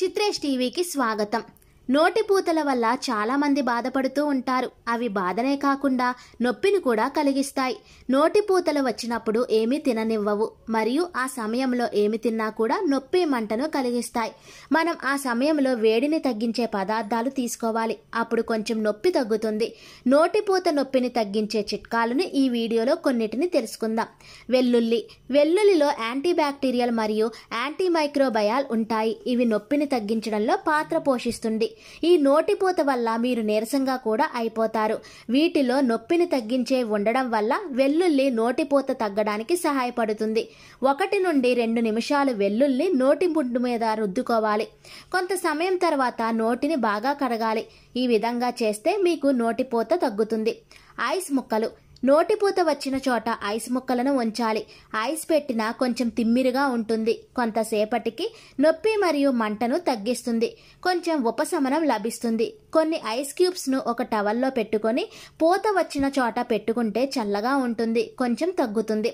చిత్రేష్ టీవీకి స్వాగతం నోటి పూతల వల్ల చాలామంది బాధపడుతూ ఉంటారు అవి బాధనే కాకుండా నొప్పిని కూడా కలిగిస్తాయి నోటి పూతలు వచ్చినప్పుడు ఏమీ తిననివ్వవు మరియు ఆ సమయంలో ఏమి తిన్నా కూడా నొప్పి మంటను కలిగిస్తాయి మనం ఆ సమయంలో వేడిని తగ్గించే పదార్థాలు తీసుకోవాలి అప్పుడు కొంచెం నొప్పి తగ్గుతుంది నోటి పూత నొప్పిని తగ్గించే చిట్కాలను ఈ వీడియోలో కొన్నిటిని తెలుసుకుందాం వెల్లుల్లి వెల్లుల్లిలో యాంటీ బ్యాక్టీరియల్ మరియు యాంటీ మైక్రోబయాల్ ఉంటాయి ఇవి నొప్పిని తగ్గించడంలో పాత్ర పోషిస్తుంది ఈ నోటిపూత వల్ల మీరు నీరసంగా కూడా అయిపోతారు వీటిలో నొప్పిని తగ్గించే ఉండడం వల్ల వెల్లుల్లి నోటిపూత తగ్గడానికి సహాయపడుతుంది ఒకటి నుండి రెండు నిమిషాలు వెల్లుల్లి నోటి ముడ్డు మీద రుద్దుకోవాలి కొంత సమయం తర్వాత నోటిని బాగా కడగాలి ఈ విధంగా చేస్తే మీకు నోటిపూత తగ్గుతుంది ఐస్ ముక్కలు నోటిపూత వచ్చిన చోట ఐస్ ముక్కలను ఉంచాలి ఐస్ పెట్టినా కొంచెం తిమ్మిరిగా ఉంటుంది కొంతసేపటికి నొప్పి మరియు మంటను తగ్గిస్తుంది కొంచెం ఉపశమనం లభిస్తుంది కొన్ని ఐస్ క్యూబ్స్ను ఒక టవల్లో పెట్టుకొని పూత వచ్చిన చోట పెట్టుకుంటే చల్లగా ఉంటుంది కొంచెం తగ్గుతుంది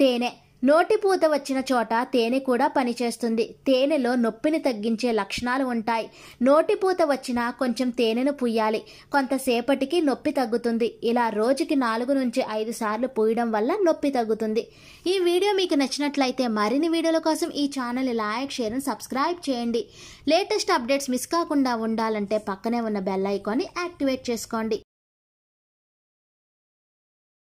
తేనె నోటిపూత వచ్చిన చోట తేనె కూడా పనిచేస్తుంది తేనెలో నొప్పిని తగ్గించే లక్షణాలు ఉంటాయి నోటిపూత వచ్చినా కొంచెం తేనెను పుయ్యాలి కొంతసేపటికి నొప్పి తగ్గుతుంది ఇలా రోజుకి నాలుగు నుంచి ఐదు సార్లు పూయడం వల్ల నొప్పి తగ్గుతుంది ఈ వీడియో మీకు నచ్చినట్లయితే మరిన్ని వీడియోల కోసం ఈ ఛానల్ని లైక్ షేర్ సబ్స్క్రైబ్ చేయండి లేటెస్ట్ అప్డేట్స్ మిస్ కాకుండా ఉండాలంటే పక్కనే ఉన్న బెల్ ఐకాన్ని యాక్టివేట్ చేసుకోండి